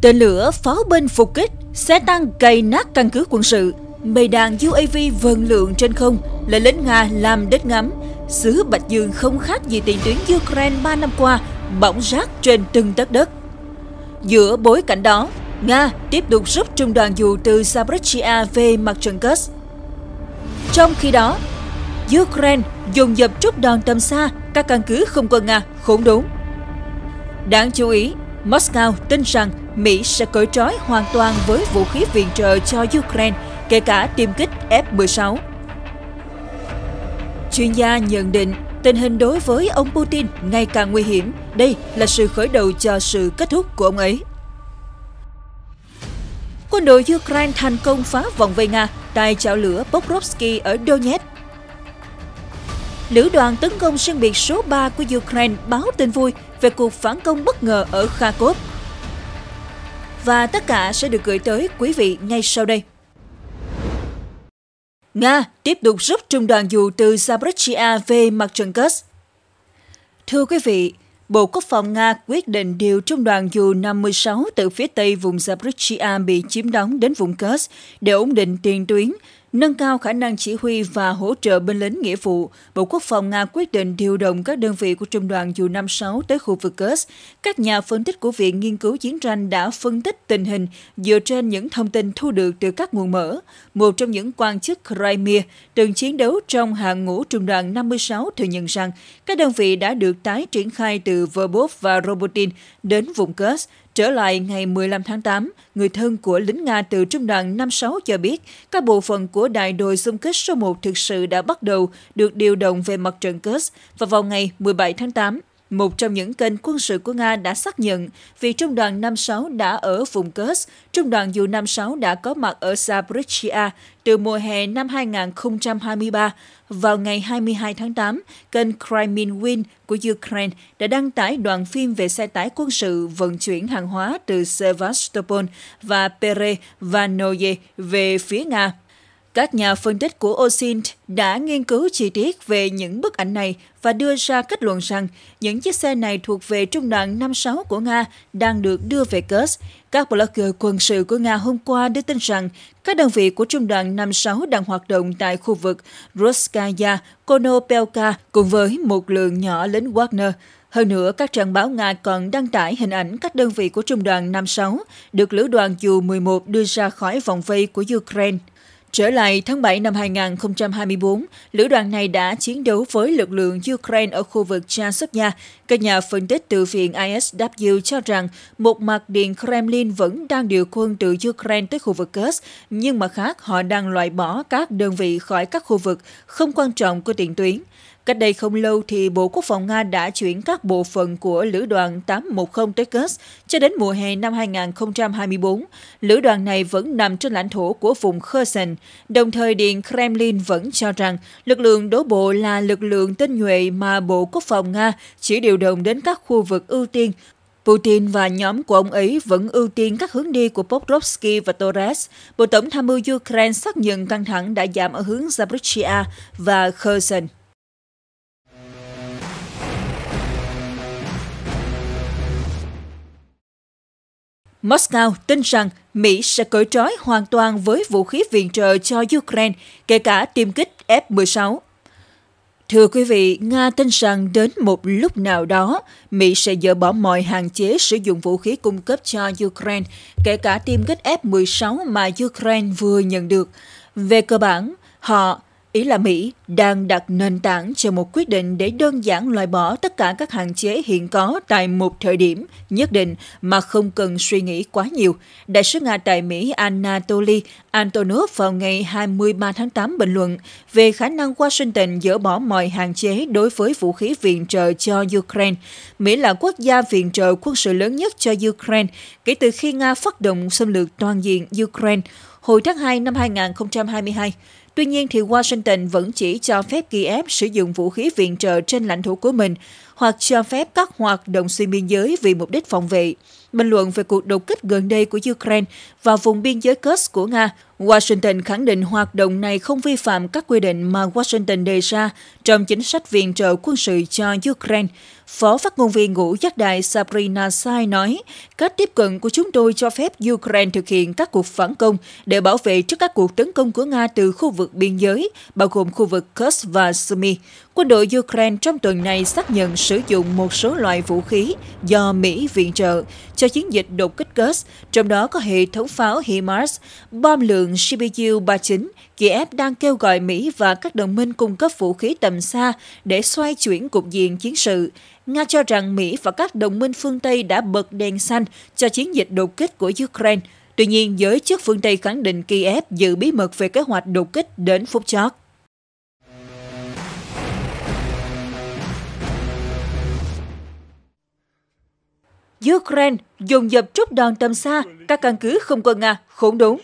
Tên lửa pháo binh phục kích sẽ tăng cày nát căn cứ quân sự. Bầy đàn UAV vần lượng trên không là lính Nga làm đất ngắm. Xứ Bạch Dương không khác gì tiền tuyến Ukraine 3 năm qua, bỏng rác trên từng tất đất. Giữa bối cảnh đó, Nga tiếp tục rút trung đoàn dù từ Zaporizhia về mặt trận Kursk. Trong khi đó, Ukraine dùng dập trúc đòn tầm xa các căn cứ không quân Nga khốn đốn. Đáng chú ý, Moscow tin rằng Mỹ sẽ cởi trói hoàn toàn với vũ khí viện trợ cho Ukraine, kể cả tiêm kích F-16. Chuyên gia nhận định tình hình đối với ông Putin ngày càng nguy hiểm. Đây là sự khởi đầu cho sự kết thúc của ông ấy. Quân đội Ukraine thành công phá vòng vây Nga tại chảo lửa Pokrovsky ở Donetsk. Lữ đoàn tấn công sân biệt số 3 của Ukraine báo tin vui về cuộc phản công bất ngờ ở Kharkov và tất cả sẽ được gửi tới quý vị ngay sau đây. Nga tiếp tục rút trung đoàn dù từ Zaporizhia về mặt trận Kursk. Thưa quý vị, Bộ Quốc phòng Nga quyết định điều trung đoàn dù 56 từ phía tây vùng Zaporizhia bị chiếm đóng đến vùng Kursk để ổn định tiền tuyến, Nâng cao khả năng chỉ huy và hỗ trợ binh lính nghĩa vụ, Bộ Quốc phòng Nga quyết định điều động các đơn vị của Trung đoàn U-56 tới khu vực Kursk. Các nhà phân tích của Viện Nghiên cứu Chiến tranh đã phân tích tình hình dựa trên những thông tin thu được từ các nguồn mở. Một trong những quan chức Crimea từng chiến đấu trong hàng ngũ Trung đoàn 56 thừa nhận rằng các đơn vị đã được tái triển khai từ Verbov và Robotin đến vùng Kursk, Trở lại ngày 15 tháng 8, người thân của lính Nga từ trung đoàn 56 cho biết các bộ phận của đại đội xung kích số 1 thực sự đã bắt đầu được điều động về mặt trận Kursk và vào ngày 17 tháng 8, một trong những kênh quân sự của Nga đã xác nhận vì Trung đoàn 56 đã ở vùng Kursk, Trung đoàn U-56 đã có mặt ở Zaporizhia từ mùa hè năm 2023. Vào ngày 22 tháng 8, kênh Crimean Win của Ukraine đã đăng tải đoạn phim về xe tải quân sự vận chuyển hàng hóa từ Sevastopol và Pere và về phía Nga. Các nhà phân tích của OSINT đã nghiên cứu chi tiết về những bức ảnh này và đưa ra kết luận rằng những chiếc xe này thuộc về trung đoàn 56 của Nga đang được đưa về Kursk. Các blogger quân sự của Nga hôm qua đưa tin rằng các đơn vị của trung đoàn 56 đang hoạt động tại khu vực Roskaya, Konopelka cùng với một lượng nhỏ lính Wagner. Hơn nữa, các trang báo Nga còn đăng tải hình ảnh các đơn vị của trung đoàn 56 được lữ đoàn dù 11 đưa ra khỏi vòng vây của Ukraine. Trở lại tháng 7 năm 2024, lữ đoàn này đã chiến đấu với lực lượng Ukraine ở khu vực Chasovia. Các nhà phân tích từ viện ISW cho rằng một mặt điện Kremlin vẫn đang điều quân từ Ukraine tới khu vực Kursk, nhưng mặt khác họ đang loại bỏ các đơn vị khỏi các khu vực không quan trọng của tiền tuyến. Cách đây không lâu thì Bộ Quốc phòng Nga đã chuyển các bộ phận của Lữ đoàn 810 tới Kursk cho đến mùa hè năm 2024. Lữ đoàn này vẫn nằm trên lãnh thổ của vùng Kherson, đồng thời Điện Kremlin vẫn cho rằng lực lượng đổ bộ là lực lượng tinh nhuệ mà Bộ Quốc phòng Nga chỉ điều động đến các khu vực ưu tiên Putin và nhóm của ông ấy vẫn ưu tiên các hướng đi của Pokrovsky và Torres. Bộ Tổng tham mưu Ukraine xác nhận căng thẳng đã giảm ở hướng Zaporizhia và Kherson. Moscow tin rằng Mỹ sẽ cởi trói hoàn toàn với vũ khí viện trợ cho Ukraine, kể cả tiêm kích F-16. Thưa quý vị, Nga tin rằng đến một lúc nào đó, Mỹ sẽ dỡ bỏ mọi hạn chế sử dụng vũ khí cung cấp cho Ukraine, kể cả tiêm kích F-16 mà Ukraine vừa nhận được. Về cơ bản, họ Ý là Mỹ đang đặt nền tảng cho một quyết định để đơn giản loại bỏ tất cả các hạn chế hiện có tại một thời điểm nhất định mà không cần suy nghĩ quá nhiều. Đại sứ Nga tại Mỹ Anatoly Antonov vào ngày 23 tháng 8 bình luận về khả năng Washington dỡ bỏ mọi hạn chế đối với vũ khí viện trợ cho Ukraine. Mỹ là quốc gia viện trợ quân sự lớn nhất cho Ukraine kể từ khi Nga phát động xâm lược toàn diện Ukraine hồi tháng 2 năm 2022. Tuy nhiên, thì Washington vẫn chỉ cho phép Kiev sử dụng vũ khí viện trợ trên lãnh thổ của mình hoặc cho phép các hoạt động xuyên biên giới vì mục đích phòng vệ. Bình luận về cuộc đột kích gần đây của Ukraine vào vùng biên giới Kursk của Nga, Washington khẳng định hoạt động này không vi phạm các quy định mà Washington đề ra trong chính sách viện trợ quân sự cho Ukraine. Phó phát ngôn viên ngũ giác đài Sabrina Sai nói, cách tiếp cận của chúng tôi cho phép Ukraine thực hiện các cuộc phản công để bảo vệ trước các cuộc tấn công của Nga từ khu vực biên giới, bao gồm khu vực Kursk và Sumy. Quân đội Ukraine trong tuần này xác nhận sử dụng một số loại vũ khí do Mỹ viện trợ cho chiến dịch đột kích Kursk, trong đó có hệ thống pháo HIMARS, bom lượng CBU-39. Kiev đang kêu gọi Mỹ và các đồng minh cung cấp vũ khí tầm xa để xoay chuyển cục diện chiến sự. Nga cho rằng Mỹ và các đồng minh phương Tây đã bật đèn xanh cho chiến dịch đột kích của Ukraine. Tuy nhiên, giới chức phương Tây khẳng định Kiev giữ bí mật về kế hoạch đột kích đến phút chót. Ukraine dùng dập trúc đòn tầm xa, các căn cứ không quân Nga khốn đốn.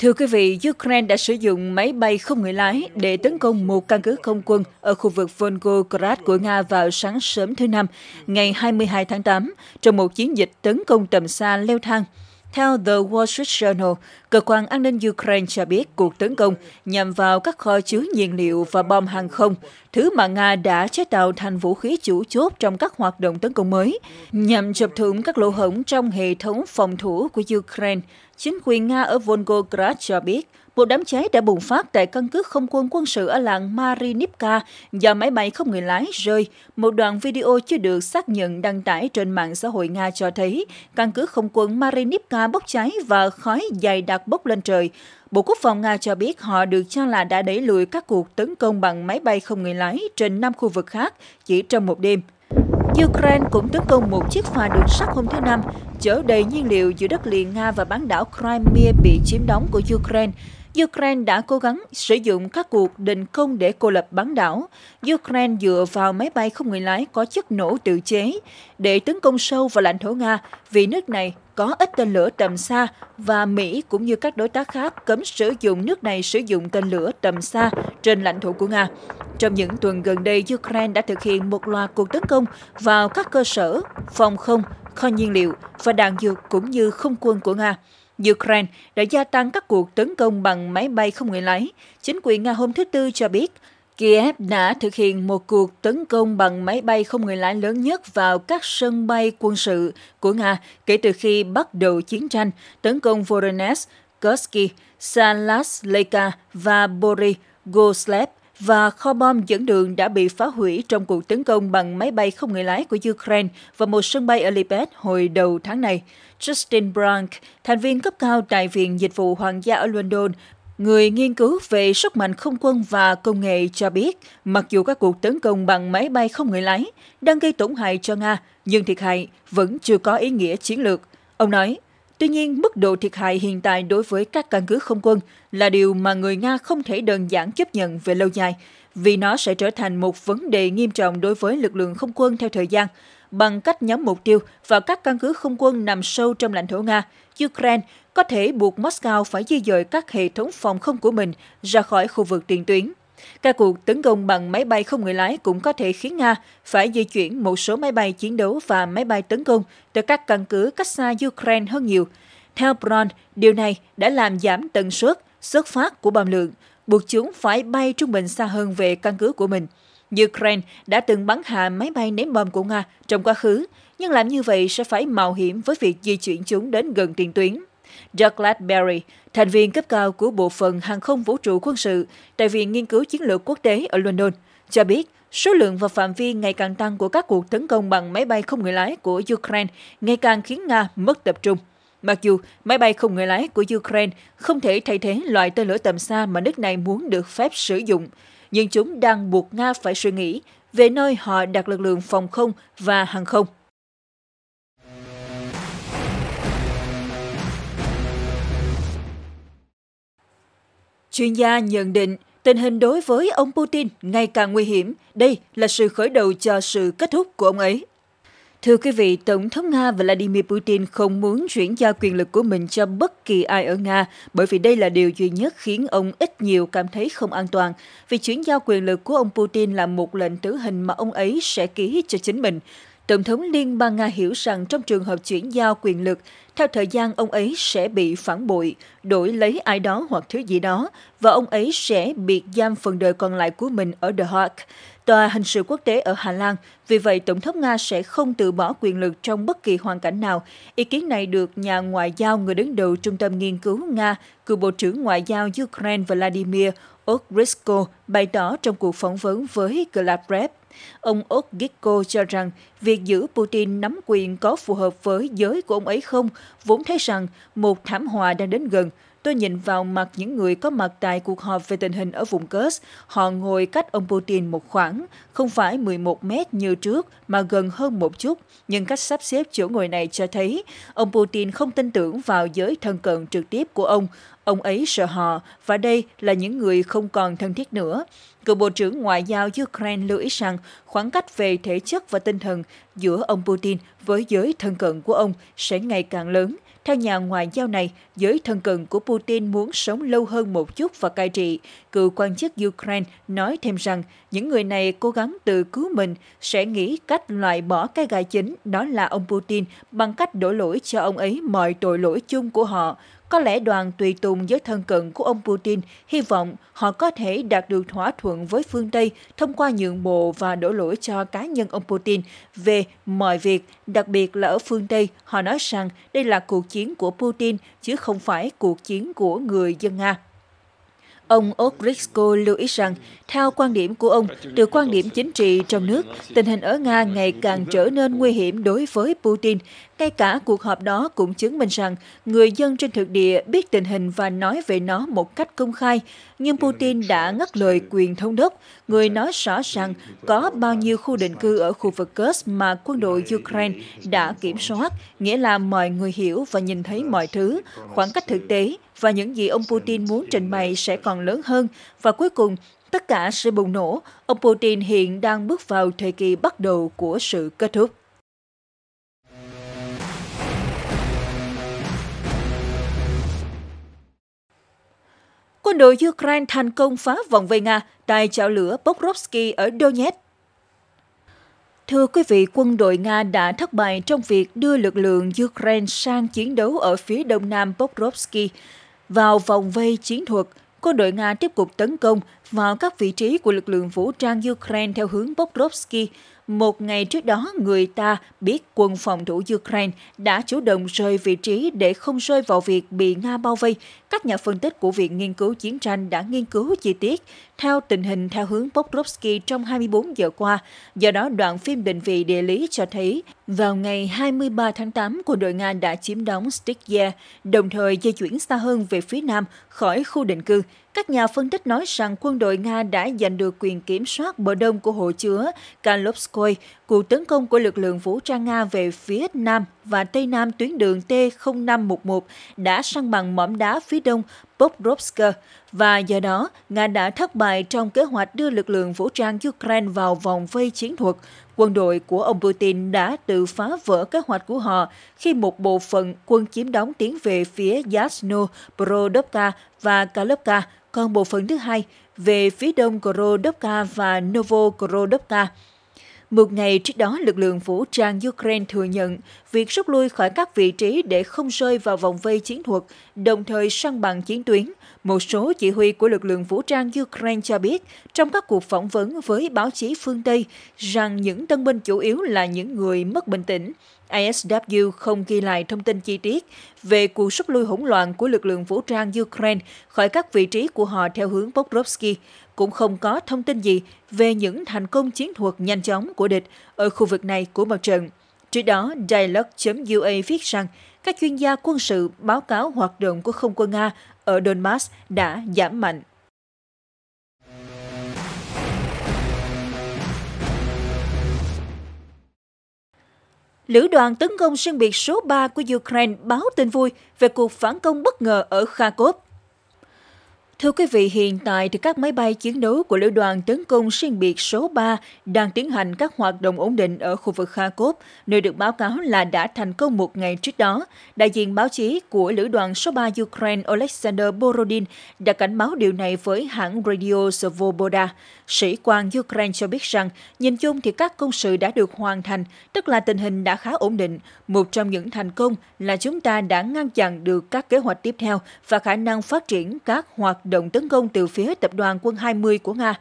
Thưa quý vị, Ukraine đã sử dụng máy bay không người lái để tấn công một căn cứ không quân ở khu vực Volgograd của Nga vào sáng sớm thứ Năm, ngày 22 tháng 8, trong một chiến dịch tấn công tầm xa leo thang. Theo The Wall Street Journal, cơ quan an ninh Ukraine cho biết cuộc tấn công nhằm vào các kho chứa nhiên liệu và bom hàng không, thứ mà Nga đã chế tạo thành vũ khí chủ chốt trong các hoạt động tấn công mới, nhằm chụp thủng các lỗ hổng trong hệ thống phòng thủ của Ukraine. Chính quyền Nga ở Volgograd cho biết một đám cháy đã bùng phát tại căn cứ không quân quân sự ở làng Marinivka do máy bay không người lái rơi. Một đoạn video chưa được xác nhận đăng tải trên mạng xã hội Nga cho thấy căn cứ không quân Marinivka bốc cháy và khói dày đặc bốc lên trời. Bộ Quốc phòng Nga cho biết họ được cho là đã đẩy lùi các cuộc tấn công bằng máy bay không người lái trên 5 khu vực khác chỉ trong một đêm. Ukraine cũng tấn công một chiếc phà đường sắt hôm thứ Năm, chở đầy nhiên liệu giữa đất liền Nga và bán đảo Crimea bị chiếm đóng của Ukraine. Ukraine đã cố gắng sử dụng các cuộc đình công để cô lập bán đảo. Ukraine dựa vào máy bay không người lái có chất nổ tự chế để tấn công sâu vào lãnh thổ Nga vì nước này có ít tên lửa tầm xa và Mỹ cũng như các đối tác khác cấm sử dụng nước này sử dụng tên lửa tầm xa trên lãnh thổ của Nga. Trong những tuần gần đây, Ukraine đã thực hiện một loạt cuộc tấn công vào các cơ sở, phòng không, kho nhiên liệu và đạn dược cũng như không quân của Nga. Ukraine đã gia tăng các cuộc tấn công bằng máy bay không người lái. Chính quyền Nga hôm thứ Tư cho biết, Kiev đã thực hiện một cuộc tấn công bằng máy bay không người lái lớn nhất vào các sân bay quân sự của Nga kể từ khi bắt đầu chiến tranh, tấn công Voronezh, Kursky, Salasleika và Bory Goslev và kho bom dẫn đường đã bị phá hủy trong cuộc tấn công bằng máy bay không người lái của Ukraine và một sân bay ở Libet hồi đầu tháng này. Justin Brank, thành viên cấp cao tại Viện Dịch vụ Hoàng gia ở London, người nghiên cứu về sức mạnh không quân và công nghệ cho biết, mặc dù các cuộc tấn công bằng máy bay không người lái đang gây tổn hại cho Nga, nhưng thiệt hại vẫn chưa có ý nghĩa chiến lược. Ông nói, Tuy nhiên, mức độ thiệt hại hiện tại đối với các căn cứ không quân là điều mà người Nga không thể đơn giản chấp nhận về lâu dài, vì nó sẽ trở thành một vấn đề nghiêm trọng đối với lực lượng không quân theo thời gian, bằng cách nhắm mục tiêu vào các căn cứ không quân nằm sâu trong lãnh thổ Nga, Ukraine có thể buộc Moscow phải di dời các hệ thống phòng không của mình ra khỏi khu vực tiền tuyến. Các cuộc tấn công bằng máy bay không người lái cũng có thể khiến Nga phải di chuyển một số máy bay chiến đấu và máy bay tấn công từ các căn cứ cách xa Ukraine hơn nhiều. Theo Bron, điều này đã làm giảm tần suất, xuất phát của bom lượng, buộc chúng phải bay trung bình xa hơn về căn cứ của mình. Ukraine đã từng bắn hạ máy bay ném bom của Nga trong quá khứ, nhưng làm như vậy sẽ phải mạo hiểm với việc di chuyển chúng đến gần tiền tuyến. Douglas Berry, thành viên cấp cao của Bộ phận Hàng không Vũ trụ Quân sự tại Viện Nghiên cứu Chiến lược Quốc tế ở London, cho biết số lượng và phạm vi ngày càng tăng của các cuộc tấn công bằng máy bay không người lái của Ukraine ngày càng khiến Nga mất tập trung. Mặc dù máy bay không người lái của Ukraine không thể thay thế loại tên lửa tầm xa mà nước này muốn được phép sử dụng, nhưng chúng đang buộc Nga phải suy nghĩ về nơi họ đặt lực lượng phòng không và hàng không. Chuyên gia nhận định tình hình đối với ông Putin ngày càng nguy hiểm. Đây là sự khởi đầu cho sự kết thúc của ông ấy. Thưa quý vị, Tổng thống Nga Vladimir Putin không muốn chuyển giao quyền lực của mình cho bất kỳ ai ở Nga bởi vì đây là điều duy nhất khiến ông ít nhiều cảm thấy không an toàn. Vì chuyển giao quyền lực của ông Putin là một lệnh tử hình mà ông ấy sẽ ký cho chính mình. Tổng thống Liên bang Nga hiểu rằng trong trường hợp chuyển giao quyền lực, theo thời gian ông ấy sẽ bị phản bội, đổi lấy ai đó hoặc thứ gì đó, và ông ấy sẽ bị giam phần đời còn lại của mình ở The Hague, tòa hình sự quốc tế ở Hà Lan. Vì vậy, Tổng thống Nga sẽ không từ bỏ quyền lực trong bất kỳ hoàn cảnh nào. Ý kiến này được nhà ngoại giao người đứng đầu Trung tâm Nghiên cứu Nga, cựu Bộ trưởng Ngoại giao Ukraine Vladimir Ogrisko bày tỏ trong cuộc phỏng vấn với Glad Rep Ông Ogitko cho rằng việc giữ Putin nắm quyền có phù hợp với giới của ông ấy không, vốn thấy rằng một thảm họa đang đến gần, Tôi nhìn vào mặt những người có mặt tại cuộc họp về tình hình ở vùng Kurs, Họ ngồi cách ông Putin một khoảng, không phải 11 mét như trước mà gần hơn một chút. Nhưng cách sắp xếp chỗ ngồi này cho thấy ông Putin không tin tưởng vào giới thân cận trực tiếp của ông. Ông ấy sợ họ, và đây là những người không còn thân thiết nữa. Cựu Bộ trưởng Ngoại giao Ukraine lưu ý rằng khoảng cách về thể chất và tinh thần giữa ông Putin với giới thân cận của ông sẽ ngày càng lớn – theo nhà ngoại giao này, giới thân cận của Putin muốn sống lâu hơn một chút và cai trị. Cựu quan chức Ukraine nói thêm rằng những người này cố gắng tự cứu mình sẽ nghĩ cách loại bỏ cái gai chính đó là ông Putin bằng cách đổ lỗi cho ông ấy mọi tội lỗi chung của họ, có lẽ đoàn tùy tùng giới thân cận của ông Putin hy vọng họ có thể đạt được thỏa thuận với phương Tây thông qua nhượng bộ và đổ lỗi cho cá nhân ông Putin về mọi việc, đặc biệt là ở phương Tây. Họ nói rằng đây là cuộc chiến của Putin chứ không phải cuộc chiến của người dân Nga. Ông Okrishko lưu ý rằng, theo quan điểm của ông, từ quan điểm chính trị trong nước, tình hình ở Nga ngày càng trở nên nguy hiểm đối với Putin. Ngay cả cuộc họp đó cũng chứng minh rằng người dân trên thực địa biết tình hình và nói về nó một cách công khai, nhưng Putin đã ngắt lời quyền thống đốc, người dạ. nói rõ rằng có bao nhiêu khu định cư ở khu vực Kursk mà quân đội Ukraine đã kiểm soát, nghĩa là mọi người hiểu và nhìn thấy mọi thứ, dạ, khoảng cách thực tế và những gì ông Putin muốn trình bày sẽ còn lớn hơn và cuối cùng tất cả sẽ bùng nổ. Ông Putin hiện đang bước vào thời kỳ bắt đầu của sự kết thúc. quân đội Ukraine thành công phá vòng vây Nga tại chảo lửa Pokrovsky ở Donetsk. Thưa quý vị, quân đội Nga đã thất bại trong việc đưa lực lượng Ukraine sang chiến đấu ở phía đông nam Pokrovsky. Vào vòng vây chiến thuật, quân đội Nga tiếp tục tấn công vào các vị trí của lực lượng vũ trang Ukraine theo hướng Bobrovsky. Một ngày trước đó, người ta biết quân phòng thủ Ukraine đã chủ động rời vị trí để không rơi vào việc bị Nga bao vây. Các nhà phân tích của Viện Nghiên cứu Chiến tranh đã nghiên cứu chi tiết theo tình hình theo hướng Bobrovsky trong 24 giờ qua. Do đó, đoạn phim định vị địa lý cho thấy vào ngày 23 tháng 8, quân đội Nga đã chiếm đóng Stikye, đồng thời di chuyển xa hơn về phía nam khỏi khu định cư. Các nhà phân tích nói rằng quân đội Nga đã giành được quyền kiểm soát bờ đông của hồ chứa Kalovskoy. Cuộc tấn công của lực lượng vũ trang Nga về phía nam và tây nam tuyến đường T0511 đã săn bằng mỏm đá phía đông Pokrovsk và do đó Nga đã thất bại trong kế hoạch đưa lực lượng vũ trang Ukraine vào vòng vây chiến thuật. Quân đội của ông Putin đã tự phá vỡ kế hoạch của họ khi một bộ phận quân chiếm đóng tiến về phía Yasno, Brodovka và Kalovka, còn bộ phận thứ hai về phía đông Korodovka và Novokorodovka. Một ngày trước đó, lực lượng vũ trang Ukraine thừa nhận việc rút lui khỏi các vị trí để không rơi vào vòng vây chiến thuật, đồng thời săn bằng chiến tuyến. Một số chỉ huy của lực lượng vũ trang Ukraine cho biết trong các cuộc phỏng vấn với báo chí phương Tây rằng những tân binh chủ yếu là những người mất bình tĩnh, ISW không ghi lại thông tin chi tiết về cuộc rút lui hỗn loạn của lực lượng vũ trang Ukraine khỏi các vị trí của họ theo hướng Pokrovsky, cũng không có thông tin gì về những thành công chiến thuật nhanh chóng của địch ở khu vực này của mặt trận. Trước đó, Dialog.ua viết rằng các chuyên gia quân sự báo cáo hoạt động của không quân Nga ở Donbass đã giảm mạnh. Lữ đoàn tấn công riêng biệt số 3 của Ukraine báo tin vui về cuộc phản công bất ngờ ở Kharkov. Thưa quý vị, hiện tại thì các máy bay chiến đấu của lữ đoàn tấn công xuyên biệt số 3 đang tiến hành các hoạt động ổn định ở khu vực Kharkov, nơi được báo cáo là đã thành công một ngày trước đó. Đại diện báo chí của lữ đoàn số 3 Ukraine Alexander Borodin đã cảnh báo điều này với hãng Radio Svoboda. Sĩ quan Ukraine cho biết rằng, nhìn chung thì các công sự đã được hoàn thành, tức là tình hình đã khá ổn định. Một trong những thành công là chúng ta đã ngăn chặn được các kế hoạch tiếp theo và khả năng phát triển các hoạt động tấn công từ phía tập đoàn quân 20 của Nga.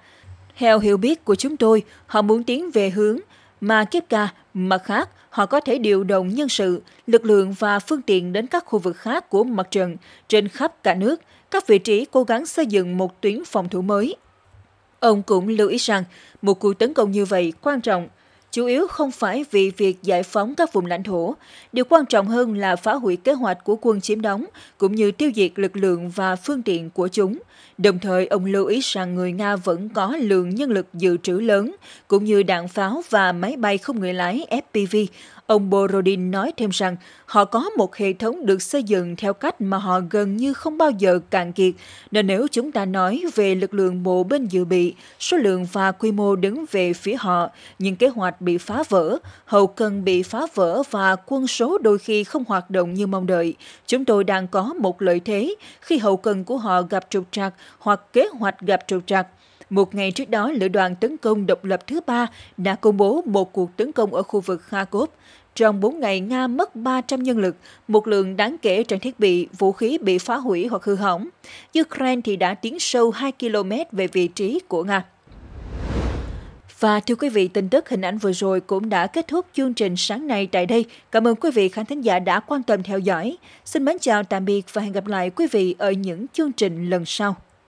Theo hiểu biết của chúng tôi, họ muốn tiến về hướng mà kiếp ca, mặt khác, họ có thể điều động nhân sự, lực lượng và phương tiện đến các khu vực khác của mặt trận trên khắp cả nước, các vị trí cố gắng xây dựng một tuyến phòng thủ mới. Ông cũng lưu ý rằng, một cuộc tấn công như vậy quan trọng chủ yếu không phải vì việc giải phóng các vùng lãnh thổ. Điều quan trọng hơn là phá hủy kế hoạch của quân chiếm đóng, cũng như tiêu diệt lực lượng và phương tiện của chúng. Đồng thời, ông lưu ý rằng người Nga vẫn có lượng nhân lực dự trữ lớn, cũng như đạn pháo và máy bay không người lái FPV Ông Borodin nói thêm rằng họ có một hệ thống được xây dựng theo cách mà họ gần như không bao giờ cạn kiệt, nên nếu chúng ta nói về lực lượng bộ bên dự bị, số lượng và quy mô đứng về phía họ, những kế hoạch bị phá vỡ, hậu cần bị phá vỡ và quân số đôi khi không hoạt động như mong đợi. Chúng tôi đang có một lợi thế khi hậu cần của họ gặp trục trặc hoặc kế hoạch gặp trục trặc. Một ngày trước đó, lữ đoàn tấn công độc lập thứ ba đã công bố một cuộc tấn công ở khu vực Kharkov. Trong 4 ngày, Nga mất 300 nhân lực, một lượng đáng kể trang thiết bị, vũ khí bị phá hủy hoặc hư hỏng. Ukraine thì đã tiến sâu 2 km về vị trí của Nga. Và thưa quý vị, tin tức hình ảnh vừa rồi cũng đã kết thúc chương trình sáng nay tại đây. Cảm ơn quý vị khán thính giả đã quan tâm theo dõi. Xin mến chào tạm biệt và hẹn gặp lại quý vị ở những chương trình lần sau.